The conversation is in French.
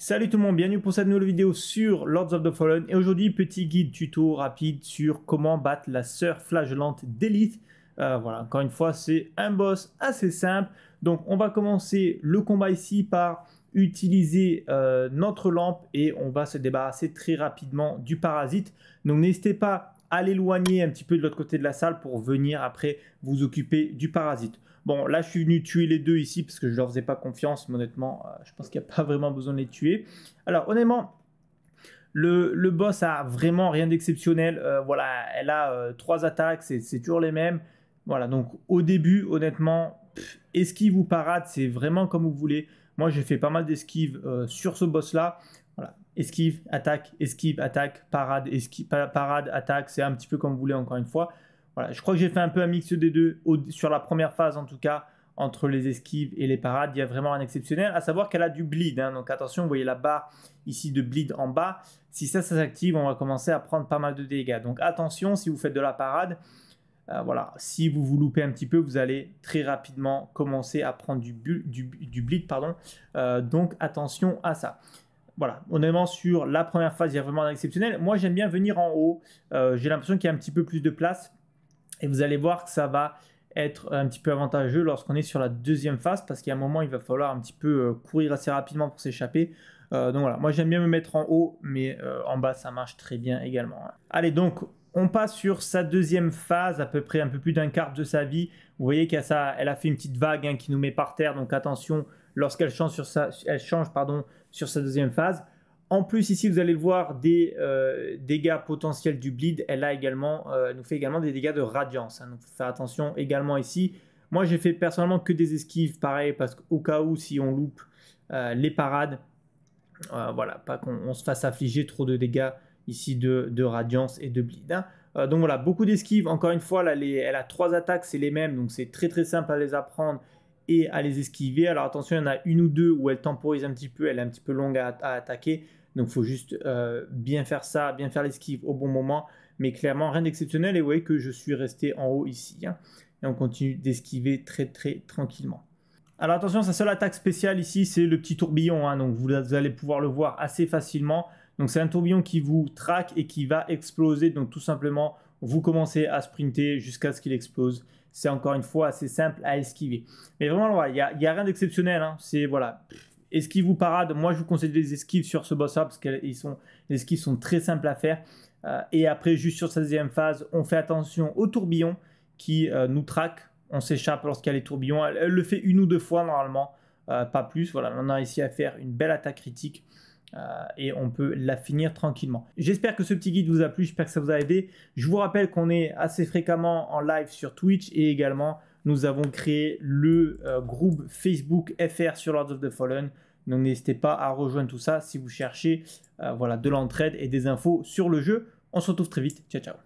Salut tout le monde, bienvenue pour cette nouvelle vidéo sur Lords of the Fallen et aujourd'hui petit guide tuto rapide sur comment battre la sœur flagellante d'élite euh, voilà, encore une fois c'est un boss assez simple. Donc on va commencer le combat ici par utiliser euh, notre lampe et on va se débarrasser très rapidement du parasite. Donc n'hésitez pas à l'éloigner un petit peu de l'autre côté de la salle pour venir après vous occuper du parasite. Bon, là, je suis venu tuer les deux ici parce que je leur faisais pas confiance, mais honnêtement, euh, je pense qu'il n'y a pas vraiment besoin de les tuer. Alors, honnêtement, le, boss a vraiment rien d'exceptionnel. Euh, voilà, elle a euh, trois attaques, c'est toujours les mêmes. Voilà, donc au début, honnêtement, esquive ou parade, c'est vraiment comme vous voulez. Moi, j'ai fait pas mal d'esquives euh, sur ce boss-là. Voilà. Esquive, attaque, esquive, attaque, parade, esquive, parade, attaque. C'est un petit peu comme vous voulez, encore une fois. Voilà. Je crois que j'ai fait un peu un mix des deux, sur la première phase en tout cas, entre les esquives et les parades. Il y a vraiment un exceptionnel, à savoir qu'elle a du bleed. Hein. donc attention, vous voyez la barre ici de bleed en bas. Si ça, ça s'active, on va commencer à prendre pas mal de dégâts. Donc attention, si vous faites de la parade, euh, voilà, si vous vous loupez un petit peu, vous allez très rapidement commencer à prendre du, bu, pardon. Euh, donc attention à ça. Voilà, honnêtement, sur la première phase, il y a vraiment un exceptionnel. Moi, j'aime bien venir en haut. Euh, j'ai l'impression qu'il y a un petit peu plus de place. Et vous allez voir que ça va être un petit peu avantageux lorsqu'on est sur la deuxième phase parce qu'à un moment, il va falloir un petit peu courir assez rapidement pour s'échapper. donc voilà, moi j'aime bien me mettre en haut, mais en bas ça marche très bien également. Hein. Allez donc on passe sur sa deuxième phase, à peu près un peu plus d'un quart de sa vie. Vous voyez qu'elle a fait une petite vague hein, qui nous met par terre, donc attention lorsqu'elle change, sur sa, elle change pardon, sur sa deuxième phase. En plus, ici, vous allez voir des euh, dégâts potentiels du bleed. Elle a également, euh, nous fait également des dégâts de radiance. Hein, donc, faut faire attention également ici. Moi, j'ai fait personnellement que des esquives, pareil, parce qu'au cas où, si on loupe euh, les parades, voilà, pas qu'on se fasse affliger trop de dégâts ici de, Radiance et de Bleed. Hein. Euh, donc voilà, beaucoup d'esquives. Encore une fois, elle a trois attaques, c'est les mêmes, donc c'est très très simple à les apprendre et à les esquiver. Alors attention, il y en a une ou deux où elle temporise un petit peu, elle est un petit peu longue à, attaquer. Donc il faut juste euh, bien faire ça, bien faire l'esquive au bon moment. Mais clairement, rien d'exceptionnel. Et vous voyez que je suis resté en haut ici. Hein. et on continue d'esquiver très très tranquillement. Alors attention, sa seule attaque spéciale ici, c'est le petit tourbillon. Hein. donc vous allez pouvoir le voir assez facilement. Donc c'est un tourbillon qui vous traque et qui va exploser. Donc tout simplement, vous commencez à sprinter jusqu'à ce qu'il explose. C'est encore une fois assez simple à esquiver. Mais vraiment, il n'y a, rien d'exceptionnel. Hein. C'est voilà. Esquive ou parade, moi je vous conseille des esquives sur ce boss-là parce que les esquives sont très simples à faire. Euh, et après, juste sur sa deuxième phase, on fait attention au tourbillon qui euh, nous traque. On s'échappe lorsqu'il y a les tourbillons. Elle, le fait une ou deux fois normalement, euh, pas plus. Voilà, on a réussi à faire une belle attaque critique. Euh, et on peut la finir tranquillement. J'espère que ce petit guide vous a plu, j'espère que ça vous a aidé. Je vous rappelle qu'on est assez fréquemment en live sur Twitch et également nous avons créé le euh, groupe Facebook FR sur Lords of the Fallen. Donc n'hésitez pas à rejoindre tout ça si vous cherchez euh, voilà, de l'entraide et des infos sur le jeu. On se retrouve très vite. Ciao ciao.